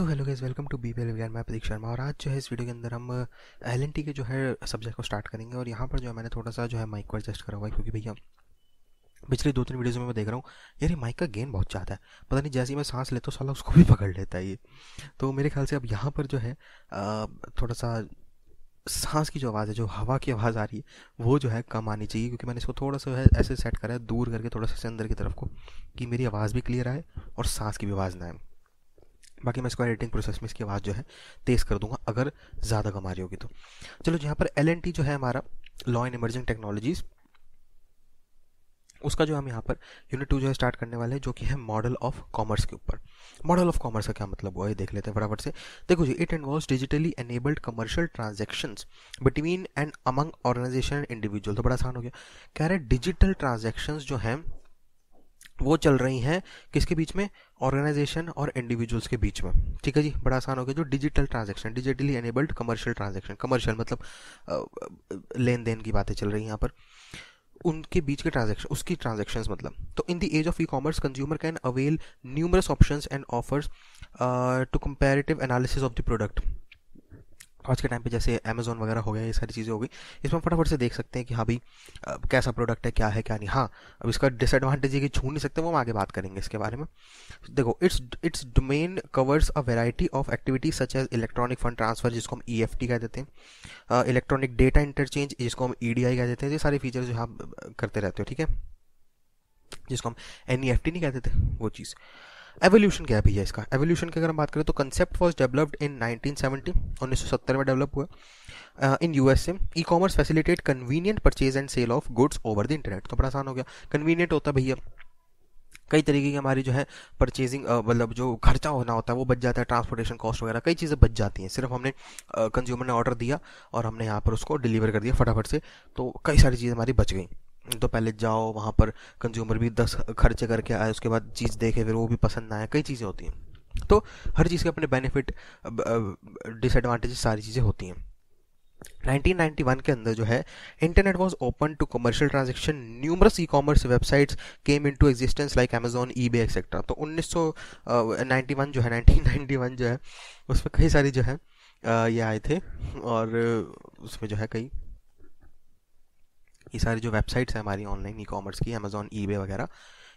So hello guys welcome to B well मैं प्रदीप शर्मा और आज जो है इस वीडियो के अंदर हम एल के जो है सब्जेक्ट को स्टार्ट करेंगे और यहाँ पर जो है मैंने थोड़ा सा जो है माइक को एडजस्ट करा हुआ है क्योंकि भैया पिछले दो तीन वीडियोज़ में मैं देख रहा हूँ यार ये माइक का गेन बहुत ज़्यादा है पता नहीं जैसे ही मैं सांस लेता हूँ साला उसको भी पकड़ लेता है ये तो मेरे ख्याल से अब यहाँ पर जो है थोड़ा सा सांस की जो आवाज़ है जो हवा की आवाज़ आ रही है वो जो है कम आनी चाहिए क्योंकि मैंने इसको थोड़ा सा है ऐसे सेट करा है दूर करके थोड़ा सा अंदर की तरफ को कि मेरी आवाज़ भी क्लियर आए और सांस की भी आवाज़ ना आए बाकी मैं इसको एडिटिंग प्रोसेस में इसकी आवाज़ जो है तेज़ कर दूंगा अगर ज़्यादा कमा रही होगी तो चलो यहाँ पर एल जो है हमारा लॉ एंड इमर्जिंग टेक्नोलॉजीज़ उसका जो हम यहाँ पर यूनिट टू जो है स्टार्ट करने वाले हैं जो कि है मॉडल ऑफ कॉमर्स के ऊपर मॉडल ऑफ कॉमर्स का क्या मतलब हुआ ये देख लेते हैं फटाफट से देखो जी it involve digitally enabled commercial transaction between and among organization and individual तो बड़ा आसान हो गया कह रहे हैं डिजिटल ट्रांजेक्शन जो हैं वो चल रही हैं किसके बीच में ऑर्गेनाइजेशन और इंडिविजुअल्स के बीच में ठीक है जी बड़ा आसान हो गया जो digital transaction digitally enabled commercial transaction commercial मतलब लेन देन की बातें चल रही हैं यहाँ पर उनके बीच के ट्रांजेक्शन उसकी ट्रांजेक्शन मतलब तो in the age of e commerce consumer can avail numerous option and offers to comparative analysis of the product आज के टाइम पे जैसे अमेज़ोन वगैरह हो गया ये सारी चीज़ें हो गई इसमें फटाफट से देख सकते हैं कि हाँ भाई कैसा प्रोडक्ट है क्या है क्या नहीं हाँ अब इसका डिसएडवांटेज ये कि छू नहीं सकते वो हम आगे बात करेंगे इसके बारे में देखो it's it's domain covers a variety of activities such as electronic fund transfer जिसको हम ई एफ टी कह देते हैं इलेक्ट्रॉनिक डेटा इंटरचेंज जिसको हम ई e कह देते हैं ये सारे फीचर्स जो आप करते रहते हो ठीक है जिसको हम एन ई एफ टी नहीं कहते थे वो चीज़ एवोल्यूशन क्या है भैया इसका एवोल्यूशन की अगर हम बात करें तो कंसेप्ट वॉज डेवलप्ड इन 1970 1970 में डेवलप हुआ in U S e commerce facilitate convenient purchase and sale of goods over the internet तो बड़ा आसान हो गया कन्वीनियंट होता भैया कई तरीके की हमारी जो है परचेजिंग uh, मतलब जो खर्चा होना होता है वो बच जाता है ट्रांसपोर्टेशन कॉस्ट वगैरह कई चीज़ें बच जाती हैं सिर्फ हमने कंज्यूमर uh, ने ऑर्डर दिया और हमने यहाँ पर उसको डिलीवर कर दिया फटाफट से तो कई सारी चीज़ें हमारी बच गई तो पहले जाओ वहाँ पर कंज्यूमर भी दस खर्चे करके आए उसके बाद चीज़ देखे फिर वो भी पसंद ना आए कई चीज़ें होती हैं तो हर चीज़ के अपने बेनिफिट डिसएडवांटेज सारी चीज़ें होती हैं 1991 के अंदर जो है internet was open to commercial transaction numerous e commerce websites came into existence like Amazon eBay etcetera तो उन्नीस जो है 1991 जो है उसमें कई सारी जो है ये आए थे और उसमें जो है कई ये सारी जो वेबसाइट्स हैं हमारी ऑनलाइन ई कॉमर्स की अमेजोन ई वगैरह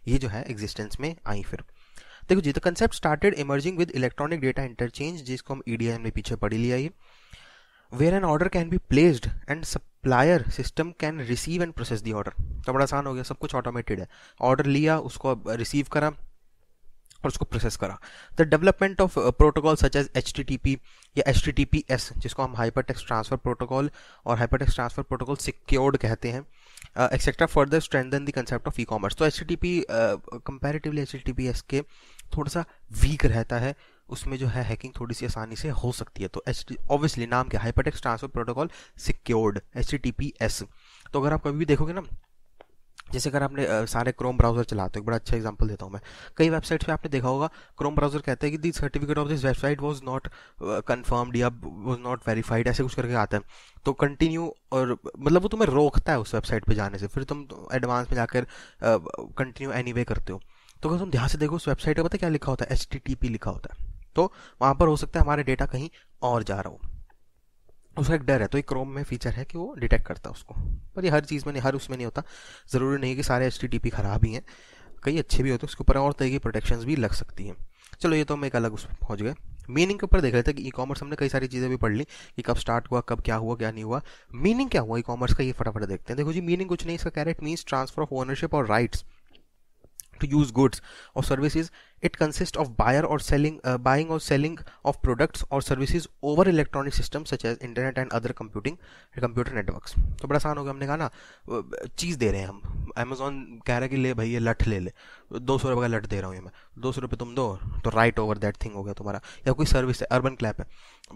ये जो है एग्जिस्टेंस में आई फिर देखो जी the concept started emerging with electronic data interchange जिसको हम ई e ने पीछे पढ़ी लिया ये where an order can be placed and supplier system can receive and process the order तो बड़ा आसान हो गया सब कुछ ऑटोमेटेड है ऑर्डर लिया उसको रिसीव करा और उसको प्रोसेस करा the development of protocol such as H या एच जिसको हम हाइपर टेक्स ट्रांसफर प्रोटोकॉल और hyper text transfer protocol secured कहते हैं etcetera further strengthen the concept of e commerce तो H T P comparatively H T के थोड़ा सा वीक रहता है उसमें जो है हैकिंग थोड़ी सी आसानी से हो सकती है तो एच ऑब्वियसली नाम क्या hyper text transfer protocol secured H तो अगर आप कभी भी देखोगे ना जैसे अगर आपने सारे क्रोम ब्राउजर चलाते हो एक बड़ा अच्छा एग्जांपल देता हूँ मैं कई वेबसाइट्स पे आपने देखा होगा क्रोम ब्राउजर कहते हैं कि the certificate of this website was not confirmed या वाज नॉट वेरीफाइड ऐसे कुछ करके आता है तो कंटिन्यू और मतलब वो तुम्हें रोकता है उस वेबसाइट पर जाने से फिर तुम एडवांस में जाकर कंटिन्यू एनी करते हो तो अगर तुम ध्यान से देखो उस वेबसाइट पर पता क्या लिखा होता है एच लिखा होता है तो वहाँ पर हो सकता है हमारे डेटा कहीं और जा रहा हो उसका एक डर है तो एक क्रोम में फीचर है कि वो डिटेक्ट करता है उसको पर ये हर चीज़ में नहीं हर उसमें नहीं होता ज़रूरी नहीं कि सारे एच खराब ही हैं कई अच्छे भी होते हैं उसके ऊपर और तरह की प्रोटेक्शन भी लग सकती हैं चलो ये तो हम एक अलग उस पहुँच गए मीनिंग के ऊपर देख रहे थे कि ई कॉमर्स हमने कई सारी चीज़ें भी पढ़ ली कि कब स्टार्ट हुआ कब क्या हुआ क्या नहीं हुआ मीनिंग क्या हुआ ई कॉमर्स का ये फटाफट देखते हैं देखो जी मीनिंग कुछ नहीं इसका कैरेट मीन्स ट्रांसफर ऑफ ओनरशिप और rights to use goods or services it consists of buyer or selling uh, buying or selling of products or services over electronic systems such as internet and other computing computer networks तो बड़ा आसान हो गया हमने कहा ना चीज़ दे रहे हैं हम Amazon कह रहा है कि ले भाई ये लठ ले ले दो सौ रुपये का लठ दे रहा हूँ ये मैं दो सौ रुपये तुम दो तो राइट ओवर दैट थिंग हो गया तुम्हारा या कोई सर्विस है अर्बन क्लैप है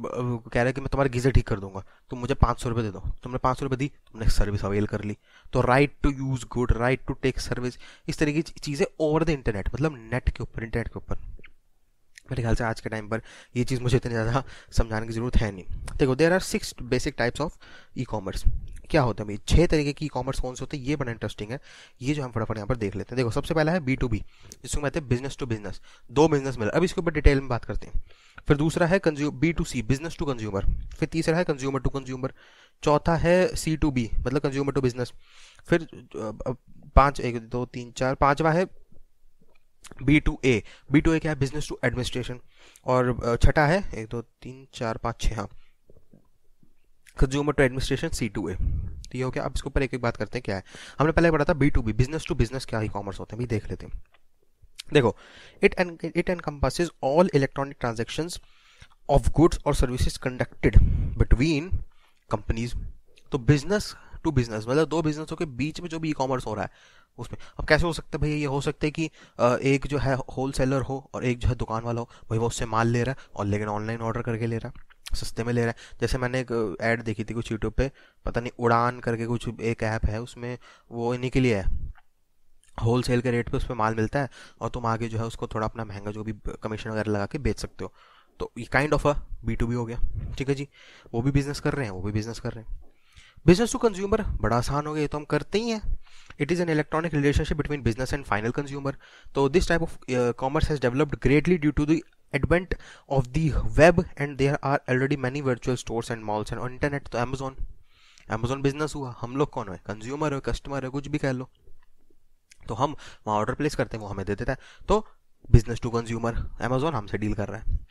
कह रहे कि मैं तुम्हारा गीज़र ठीक कर दूंगा तुम मुझे पाँच सौ रुपये दे दो तुमने पाँच सौ रुपये दी तुमने सर्विस अवेल कर ली तो right to use good right to take service इस तरीके की चीज़ें ओवर द इंटरनेट मतलब नेट के ऊपर इंटरनेट के ऊपर मेरे ख्याल से आज के टाइम पर ये चीज़ मुझे इतनी ज़्यादा समझाने की ज़रूरत है नहीं देखो there are six basic types of e commerce क्या होते हैं छह तरीके की कॉमर्स कौन से होते हैं ये बड़ा इंटरेस्टिंग है ये जो हम फटाफट यहाँ पर देख लेते हैं देखो सबसे पहला है बी टू बी जिसको कहते हैं बिजनेस टू बिजनेस दो बिजनेस मिल अब इसके ऊपर डिटेल में बात करते हैं फिर दूसरा है B to C business to consumer फिर तीसरा है कंज्यूमर टू कंज्यूमर चौथा है सी टू बी मतलब कंज्यूमर टू बिजनेस फिर पांच एक दो तीन चार पांचवा है B to A B to A क्या है बिजनेस टू एडमिनिस्ट्रेशन और छठा है एक दो तीन चार पाँच छः हाँ consumer to administration C to A तो ये हो गया अब इसके ऊपर एक एक बात करते हैं क्या है हमने पहले पढ़ा था B to B business to business क्या ई कॉमर्स होते हैं भी देख लेते हैं देखो it an it encompasses all electronic transaction of goods और सर्विसेज कंडक्टेड बिटवीन कंपनीज तो बिजनेस टू बिजनेस मतलब दो बिजनेसों के बीच में जो भी ई कॉमर्स हो रहा है उसमें अब कैसे हो सकता है भैया ये हो सकता है कि एक जो है होल सेलर हो और एक जो है दुकान वाला हो भाई वो उससे माल ले रहा है और लेकिन ऑनलाइन ऑर्डर करके ले रहा है सस्ते में ले रहा है जैसे मैंने एक ऐड uh, देखी थी कुछ यूट्यूब पे पता नहीं उड़ान करके कुछ एक ऐप है उसमें वो इन्हीं के लिए है होल सेल के रेट पे उस पर माल मिलता है और तुम आगे जो है उसको थोड़ा अपना महंगा जो भी कमीशन वगैरह लगा के बेच सकते हो तो ये kind of a B to B हो गया ठीक है जी वो भी बिज़नेस कर रहे हैं वो भी बिज़नेस कर रहे हैं बिजनेस टू कंज्यूमर बड़ा आसान हो गया ये तो हम करते ही हैं it is an electronic relationship between business and final consumer तो this type of commerce has developed greatly due to the advent of the web and there are already many virtual stores and malls and on internet to amazon amazon business हुआ हम लोग कौन है consumer हो customer हो कुछ भी कह लो तो हम वहाँ ऑर्डर प्लेस करते हैं वो हमें दे देता है तो बिजनेस टू कंज्यूमर amazon हमसे डील कर रहा है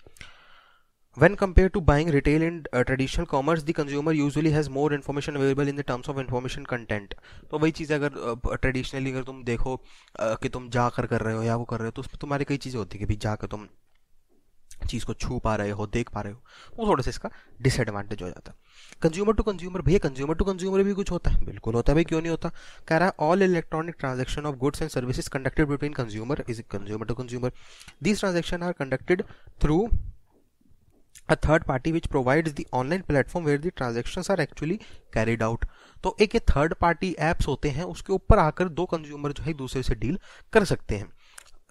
When compared to buying retail in uh, traditional commerce, the consumer usually has more information available in the terms of information content. तो वही चीज़ अगर ट्रेडिशनली uh, अगर तुम देखो uh, कि तुम जा कर कर रहे हो या वो कर रहे हो तो उसमें तुम्हारी कई चीज़ें होती है कि भाई जा कर तुम चीज़ को छू पा रहे हो देख पा रहे हो वो थोड़ा सा इसका डिसएडवांटेज हो जाता है कंज्यूमर टू कंज्यूमर भैया कंज्यूमर टू कंज्यूमर भी कुछ होता है बिल्कुल होता है भाई क्यों नहीं होता कह रहा है all electronic transaction of goods and services conducted between consumer is consumer to consumer this transaction are conducted through a third party which provides the online platform where the transaction are actually carried out तो एक third party apps होते हैं उसके ऊपर आकर दो consumer जो है दूसरे से डील कर सकते हैं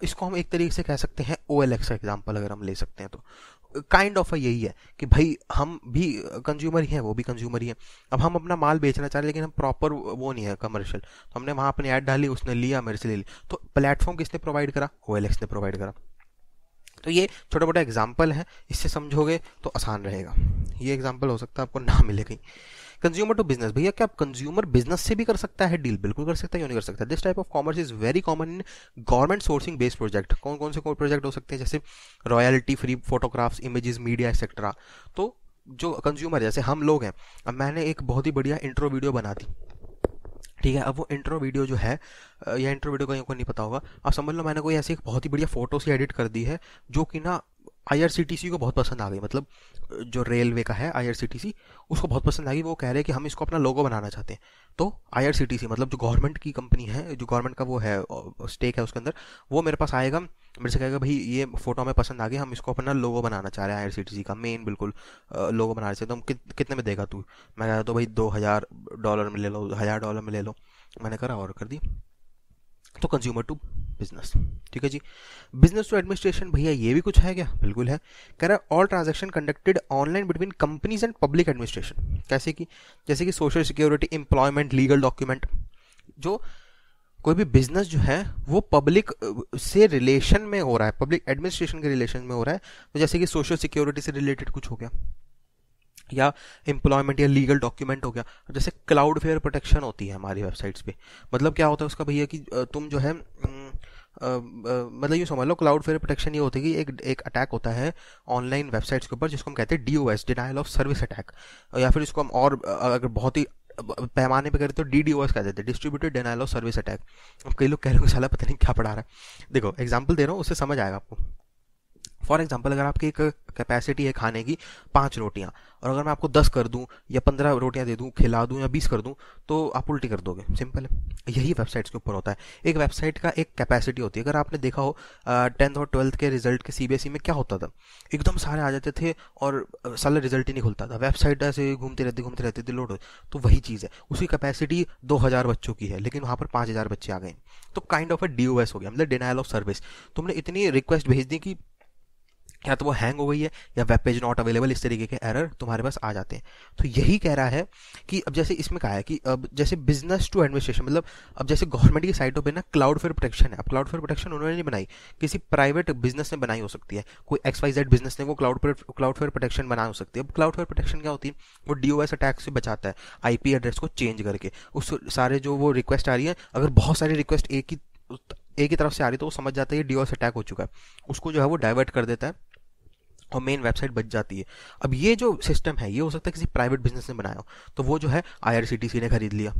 इसको हम एक तरीके से कह सकते हैं ओ एल एक्स का एग्जाम्पल अगर हम ले सकते हैं तो काइंड ऑफ यही है कि भाई हम भी कंज्यूमर ही हैं वो भी कंज्यूमर ही हैं अब हम अपना माल बेचना चाह रहे हैं लेकिन हम प्रॉपर वो नहीं है कमर्शियल तो हमने वहाँ अपनी ऐड डाली उसने लिया मेरे से ले ली तो प्लेटफॉर्म किसने प्रोवाइड करा ओ एल एक्स ने प्रोवाइड करा तो ये छोटा मोटा एग्जाम्पल है इससे समझोगे तो आसान रहेगा ये एग्जाम्पल हो सकता है आपको ना मिले कहीं कंज्यूमर टू बिजनेस भैया क्या आप कंज्यूमर बिजनेस से भी कर सकता है डील बिल्कुल कर सकता है क्यों नहीं कर सकता this type of commerce is very common in government sourcing based project कौन कौन से प्रोजेक्ट हो सकते हैं जैसे royalty free photographs images media etcetera तो जो कंज्यूमर जैसे हम लोग हैं अब मैंने एक बहुत ही बढ़िया इंट्रो वीडियो बना दी ठीक है अब वो इंट्रो वीडियो जो है या इंट्रो वीडियो का को नहीं पता होगा अब समझ लो मैंने कोई ऐसी एक बहुत ही बढ़िया फोटो सी एडिट कर दी है जो कि ना आईआरसीटीसी को बहुत पसंद आ गई मतलब जो रेलवे का है आईआरसीटीसी उसको बहुत पसंद आ गई वो कह रहे हैं कि हम इसको अपना लोगो बनाना चाहते हैं तो आईआरसीटीसी मतलब जो गवर्नमेंट की कंपनी है जो गवर्नमेंट का वो है स्टेक है उसके अंदर वो मेरे पास आएगा मेरे से कहेगा भाई ये फोटो हमें पसंद आ गई हम इसको अपना लोगो बनाना चाह रहे हैं आई का मेन बिल्कुल लोगो बना थे तो हम कि, कितने में देगा तू मैं कह रहा तो भाई दो हज़ार डॉलर में ले लो हज़ार डॉलर में ले लो मैंने करा और कर दी तो कंज्यूमर टू बिजनेस ठीक है जी बिजनेस टू एडमिनिस्ट्रेशन भैया ये भी कुछ है क्या बिल्कुल है कह रहा है all transaction conducted online between companies and public administration कैसे कि जैसे कि social security employment legal document जो कोई भी बिजनेस जो है वो पब्लिक से रिलेशन में हो रहा है पब्लिक एडमिनिस्ट्रेशन के रिलेशन में हो रहा है तो जैसे कि सोशल सिक्योरिटी से रिलेटेड कुछ हो गया या एम्प्लॉयमेंट या लीगल डॉक्यूमेंट हो गया जैसे क्लाउड फेयर प्रोटेक्शन होती है हमारी वेबसाइट्स पे मतलब क्या होता है उसका भैया कि तुम जो है मतलब ये समझ लो क्लाउड फेयर प्रोटेक्शन ये होती है कि एक एक अटैक होता है ऑनलाइन वेबसाइट्स के ऊपर जिसको हम कहते हैं D O S denial of service attack या फिर इसको हम और अगर बहुत ही पैमाने पे करें तो डी डी ओ एस कह देते हैं distributed denial of service attack कई लोग कह रहे हो साला पता नहीं क्या पढ़ा रहा है देखो एग्जाम्पल दे रहा हूँ उससे समझ आएगा आपको फॉर एग्जाम्पल अगर आपकी एक कैपेसिटी है खाने की पाँच रोटियाँ और अगर मैं आपको दस कर दूँ या पंद्रह रोटियाँ दे दूँ खिला दूँ या बीस कर दूँ तो आप उल्टी कर दोगे सिंपल है यही वेबसाइट्स के ऊपर होता है एक वेबसाइट का एक कैपेसिटी होती है अगर आपने देखा हो टेंथ और ट्वेल्थ के रिजल्ट के सी में क्या होता था एकदम सारे आ जाते थे और सारा रिजल्ट ही नहीं खुलता था वेबसाइट ऐसे घूमते रहते घूमते रहते थे लोड तो वही चीज़ है उसकी कैपेसिटी दो हज़ार बच्चों की है लेकिन वहाँ पर पाँच हज़ार बच्चे आ गए तो काइंड ऑफ ए डी हो गया मतलब डिनाइल ऑफ सर्विस तुमने इतनी रिक्वेस्ट भेज दी कि या तो वो हैंग हो गई है या वेब पेज नॉट अवेलेबल इस तरीके के एरर तुम्हारे पास आ जाते हैं तो यही कह रहा है कि अब जैसे इसमें कहा है कि अब जैसे बिजनेस टू एडमिनिस्ट्रेशन मतलब अब जैसे गवर्नमेंट की साइटों पे ना क्लाउड फेयर प्रोटेक्शन है अब क्लाउड फेयर प्रोटेक्शन उन्होंने नहीं बनाई किसी प्राइवेट बिजनेस ने बनाई हो सकती है कोई एक्स वाई जेड बिजनेस ने वो क्लाउड क्लाउड फेयर प्रोटेक्शन बना हो सकती है अब क्लाउड फेयर प्रोटेक्शन क्या होती है वो डी ओ एस अटैक से बचाता है आई एड्रेस को चेंज करके उस सारे जो वो रिक्वेस्ट आ रही है अगर बहुत सारी रिक्वेस्ट एक ही एक ही तरफ से आ रही है तो वो समझ जाता है ये डी अटैक हो चुका है उसको जो है वो डाइवर्ट कर देता है और मेन वेबसाइट बच जाती है अब ये जो सिस्टम है ये हो सकता है किसी प्राइवेट बिजनेस ने बनाया हो तो वो जो है आई ने खरीद लिया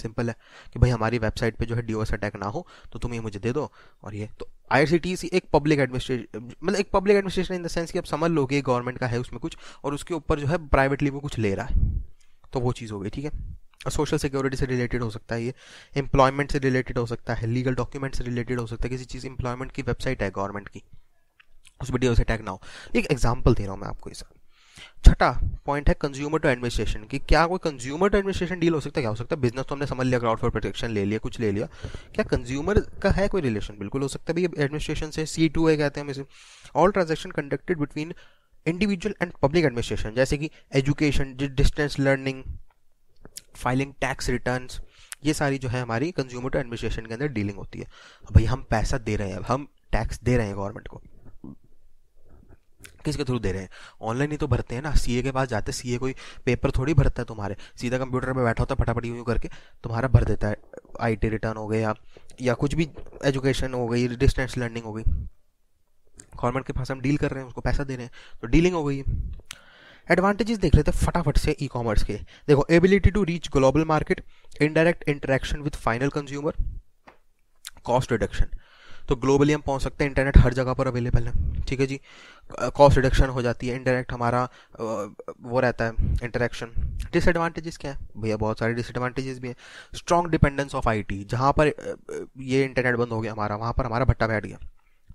सिंपल है कि भाई हमारी वेबसाइट पे जो है डीओएस अटैक ना हो तो तुम ये मुझे दे दो और ये तो आईआरसीटीसी एक पब्लिक एडमिनिस्ट्रेशन मतलब एक public administration in the sense कि आप समझ लो कि गवर्नमेंट का है उसमें कुछ और उसके ऊपर जो है प्राइवेटली वो कुछ ले रहा है तो वो चीज़ हो गई ठीक है और सोशल सिक्योरिटी से रिलेटेड हो सकता है ये एम्प्लॉयमेंट से रिलेटेड हो सकता है लीगल डॉक्यूमेंट से रिलेटेड हो सकता है किसी चीज़ एम्प्लॉयमेंट की वेबसाइट है गवर्नमेंट की उस वीडियो से टैग ना हो एक एग्जाम्पल दे रहा हूँ मैं आपको इस छठा पॉइंट है कंज्यूमर टू एडमिनिस्ट्रेशन की क्या कोई कंज्यूमर टू एडमिनिस्ट्रेशन डील हो सकता है क्या हो सकता है बिजनेस तो हमने समझ लिया क्राउड फॉर प्रोटेक्शन ले लिया कुछ ले लिया क्या कंज्यूमर का है कोई रिलेशन बिल्कुल हो सकता है भाई एडमिनिस्ट्रेशन से सी टू है कहते हैं हम इसे all transaction conducted between individual and public administration जैसे कि education distance learning filing tax return ये सारी जो है हमारी कंज्यूमर टू एडमिनिस्ट्रेशन के अंदर डीलिंग होती है भाई हम पैसा दे रहे हैं हम टैक्स दे रहे हैं गवर्नमेंट को किसके थ्रू दे रहे हैं ऑनलाइन ही तो भरते हैं ना सीए के पास जाते सी सीए कोई पेपर थोड़ी भरता है तुम्हारे सीधा कंप्यूटर पर बैठा होता है फटाफट यूँ करके तुम्हारा भर देता है टी रिटर्न हो गया या कुछ भी एजुकेशन हो गई डिस्टेंस लर्निंग हो गई गवर्नमेंट के पास हम डील कर रहे हैं उसको पैसा दे रहे हैं तो डीलिंग हो गई एडवांटेजेस देख लेते हैं फटाफट से ई कॉमर्स के देखो ability to reach global market indirect interaction with final consumer cost reduction तो ग्लोबली हम पहुंच सकते हैं इंटरनेट हर जगह पर अवेलेबल है ठीक है जी कॉस्ट रिडक्शन हो जाती है इंटरनेट हमारा वो रहता है इंटरेक्शन डिसएडवांटेजेस क्या है भैया बहुत सारे डिसएडवांटेजेस भी हैं strong dependence of I T जहाँ पर ये इंटरनेट बंद हो गया हमारा वहाँ पर हमारा भट्टा बैठ गया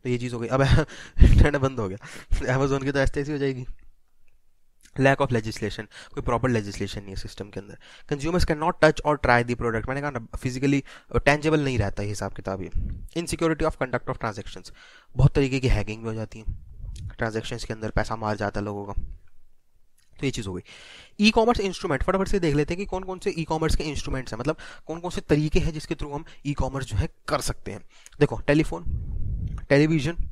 तो ये चीज़ हो गई अब इंटरनेट बंद हो गया अमेजोन की तो ऐसे ऐसी हो जाएगी लैक ऑफ लेजिस्लेशन कोई प्रॉपर लेजिस्लेशन नहीं है सिस्टम के अंदर कंज्यूमर्स कैन नॉट टच और ट्राई दी प्रोडक्ट मैंने कहा ना फिजिकली टेंजेबल नहीं रहता है हिसाब किताब ये insecurity of conduct of transaction बहुत तरीके की हैकिंग भी हो जाती है ट्रांजेक्शन के अंदर पैसा मार जाता है लोगों का तो ये चीज़ हो गई ई कॉमर्स इंस्ट्रूमेंट फटाफट से देख लेते हैं कि कौन कौन से ई कॉमर्स के इंस्ट्रूमेंट्स हैं मतलब कौन कौन से तरीके हैं जिसके थ्रू हम ई कॉमर्स जो है कर सकते हैं देखो टेलीफोन टेलीविज़न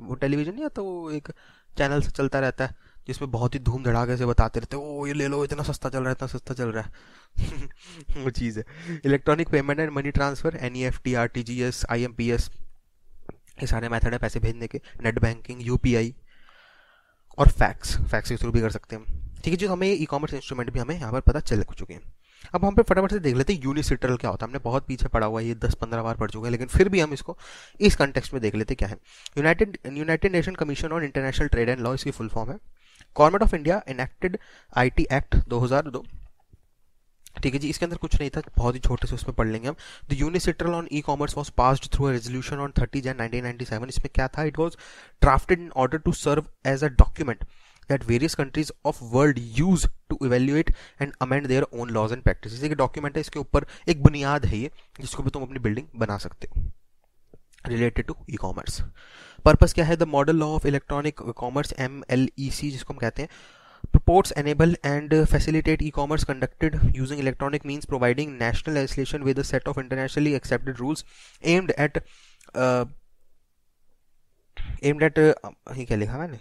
वो टेलीविज़न या तो वो एक चैनल से चलता रहता है जिसमें बहुत ही धूम धड़ाके से बताते रहते ओ ये ले लो इतना सस्ता चल रहा है इतना सस्ता चल रहा है वो चीज़ है electronic payment and money transfer N E F T R T G S I M P S ये सारे मेथड है पैसे भेजने के net banking U P I और फैक्स फैक्स के थ्रू भी कर सकते हैं ठीक है जो तो हमें ई कॉमर्स इंस्ट्रूमेंट भी हमें यहाँ पर पता चल चुके हैं अब हम पे फटाफट से देख लेते हैं यूनिसिटरल क्या होता है हमने बहुत पीछे पढ़ा हुआ है ये दस पंद्रह बार पढ़ चुके हैं लेकिन फिर भी हम इसको इस कंटेक्स्ट में देख लेते क्या है United United Nation Commission on International Trade and Law इसकी फुल फॉर्म है government of India enacted IT act 2002 ठीक है जी इसके अंदर कुछ नहीं था बहुत ही छोटे से उसमें पढ़ लेंगे हम the UNCITRAL on e commerce was pass through resolution on thirty Jan 1997 इसमें क्या था it was drafted in order to serve as a document that various countries of world use to evaluate and amend their own laws and practice एक document है इसके ऊपर एक बुनियाद है ये जिसको भी तुम अपनी बिल्डिंग बना सकते हो related to e commerce purpose क्या है the model law of electronic commerce M L E C जिसको हम कहते हैं purports enable and facilitate e commerce conducted using electronic means providing national legislation with set of internationally accepted rules aimed at aimed at कह लिखा मैंने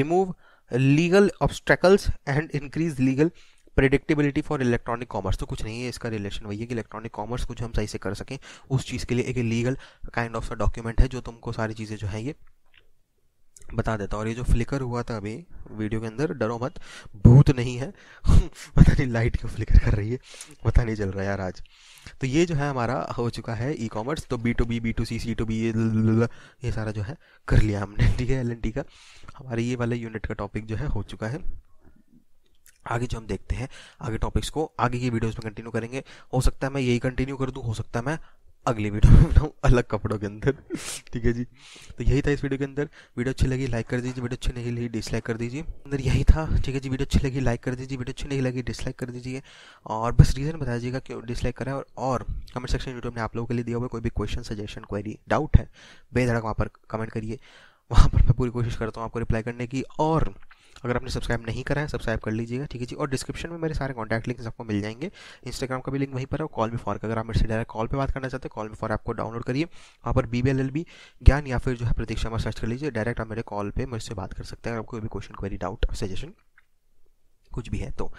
remove legal obstacles and increase legal predictability for electronic commerce तो कुछ नहीं है इसका relation वही है कि इलेक्ट्रॉनिक कॉमर्स कुछ हम सही से कर सकें उस चीज़ के लिए एक लीगल काइंड ऑफ सा डॉक्यूमेंट है जो तुमको सारी चीज़ें जो है ये बता देता और ये जो फ्लिकर हुआ था अभी वीडियो के अंदर डरो मत भूत नहीं है पता नहीं लाइट क्यों फ्लिकर कर रही है पता नहीं चल रहा यार आज तो ये जो है हमारा हो चुका है ई कॉमर्स तो B to B B to C C to B ये सारा जो है कर लिया हमने ठीक है एल एन टी का हमारे ये वाले यूनिट का टॉपिक जो है हो चुका है आगे जो हम देखते हैं आगे टॉपिक्स को आगे की वीडियोस में कंटिन्यू करेंगे हो सकता है मैं यही कंटिन्यू कर दूं हो सकता है मैं अगली वीडियो में बनाऊँ अलग कपड़ों के अंदर ठीक है जी तो यही था इस वीडियो के अंदर वीडियो अच्छी लगी लाइक कर दीजिए वीडियो अच्छी नहीं लगी डिसलाइक कर दीजिए अंदर यही था ठीक है जी वीडियो अच्छी लगी लाइक कर दीजिए वीडियो अच्छी नहीं लगी डिसलाइक कर दीजिए और बस रीज़न बता दीजिएगा क्यों डिसलाइक करें और, और कमेंट सेक्शन यूट्यूब ने आप लोगों के लिए दिया हुआ कोई भी क्वेश्चन सजेशन क्वेरी डाउट है बेधड़क वहाँ पर कमेंट करिए वहाँ पर मैं पूरी कोशिश करता हूँ आपको रिप्लाई करने की और अगर आपने सब्सक्राइब नहीं करा है सब्सक्राइब कर लीजिएगा ठीक है जी और डिस्क्रिप्शन में मेरे सारे कॉन्टैक्ट लिंक्स आपको मिल जाएंगे इंस्टाग्राम का भी लिंक वहीं पर है कॉल बिफॉर का अगर आप मेरे से डायरेक्ट कॉल पर बात करना चाहते हैं कॉल बिफॉर आपको डाउनलोड करिए वहाँ पर बी बी ज्ञान या फिर जो है प्रतीक्षा में सर्च कर लीजिए डायरेक्ट आप मेरे कॉल पर मुझसे बात कर सकते हैं अगर आपको कोई भी क्वेश्चन क्वेरी डाउट सजेशन कुछ भी है तो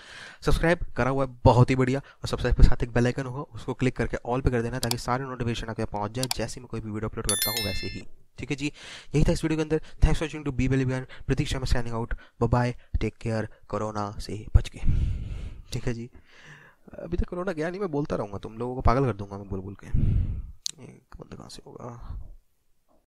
सब्सक्राइब करा हुआ है बहुत ही बढ़िया और सब्सक्राइब के साथ एक बेल आइकन होगा उसको क्लिक करके ऑल पे कर देना ताकि सारे नोटिफिकेशन आपके पहुंच जाए जैसे मैं कोई भी वीडियो अपलोड करता हूँ वैसे ही ठीक है जी यही था इस वीडियो के अंदर थैंक्स वॉचिंग टू बी बेलिबियन प्रतीक्षा में signing out bye take care corona से बच के ठीक है जी अभी तक कोरोना गया नहीं मैं बोलता रहूँगा तुम लोगों को पागल कर दूंगा मैं बोल बोल के एक बंद कहाँ से होगा